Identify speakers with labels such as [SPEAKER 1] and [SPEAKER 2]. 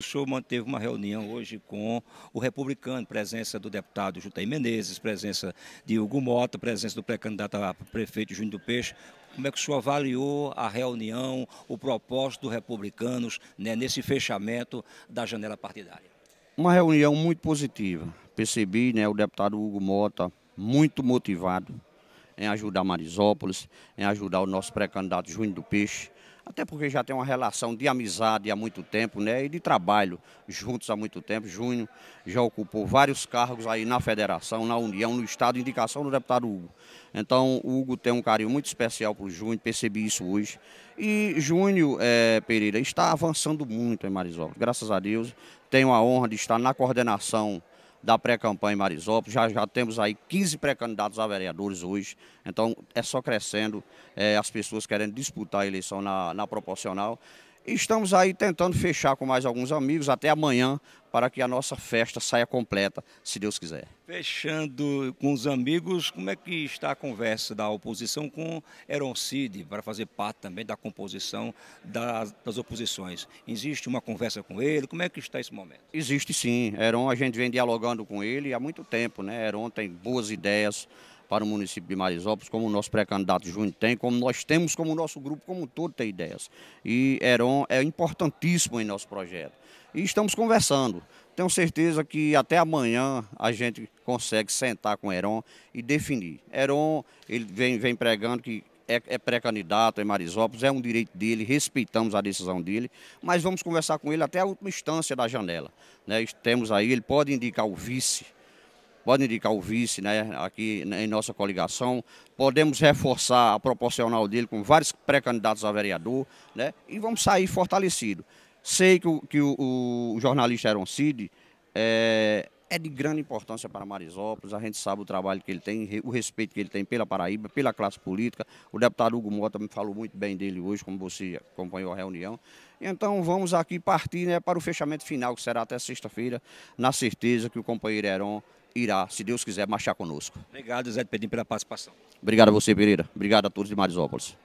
[SPEAKER 1] O senhor manteve uma reunião hoje com o republicano, presença do deputado Jutei Menezes, presença de Hugo Mota, presença do pré-candidato a prefeito Júnior do Peixe. Como é que o senhor avaliou a reunião, o propósito dos republicanos né, nesse fechamento da janela partidária?
[SPEAKER 2] Uma reunião muito positiva. Percebi né, o deputado Hugo Mota muito motivado em ajudar Marisópolis, em ajudar o nosso pré-candidato Júnior do Peixe, até porque já tem uma relação de amizade há muito tempo, né? E de trabalho juntos há muito tempo. Júnior já ocupou vários cargos aí na federação, na União, no Estado, indicação do deputado Hugo. Então, o Hugo tem um carinho muito especial para o Júnior, percebi isso hoje. E Júnior é, eh, Pereira está avançando muito em Marisol. graças a Deus. Tenho a honra de estar na coordenação da pré-campanha em Marisópolis. Já, já temos aí 15 pré-candidatos a vereadores hoje. Então, é só crescendo é, as pessoas querendo disputar a eleição na, na proporcional. E estamos aí tentando fechar com mais alguns amigos até amanhã para que a nossa festa saia completa, se Deus quiser.
[SPEAKER 1] Fechando com os amigos, como é que está a conversa da oposição com Eron Cid, para fazer parte também da composição das, das, oposições? Existe uma conversa com ele? Como é que está esse momento?
[SPEAKER 2] Existe sim. Eron, a gente vem dialogando com ele há muito tempo, né? Eron tem boas ideias, para o município de Marisópolis, como o nosso pré-candidato Júnior tem, como nós temos, como o nosso grupo como um todo tem ideias. E Heron é importantíssimo em nosso projeto. E estamos conversando. Tenho certeza que até amanhã a gente consegue sentar com Heron e definir. Heron, ele vem, vem pregando que é, é pré-candidato em Marisópolis, é um direito dele, respeitamos a decisão dele, mas vamos conversar com ele até a última instância da janela. Né? Temos aí, ele pode indicar o vice pode indicar o vice né, aqui em nossa coligação, podemos reforçar a proporcional dele com vários pré-candidatos a vereador, né, e vamos sair fortalecido. Sei que o, que o, o jornalista Aaron Cid é, é de grande importância para Marisópolis, a gente sabe o trabalho que ele tem, o respeito que ele tem pela Paraíba, pela classe política. O deputado Hugo Mota me falou muito bem dele hoje, como você acompanhou a reunião. Então vamos aqui partir né, para o fechamento final, que será até sexta-feira, na certeza que o companheiro Heron irá, se Deus quiser, marchar conosco. Obrigado, Zé Pedim, pela participação. Obrigado a você, Pereira. Obrigado a todos de Marisópolis.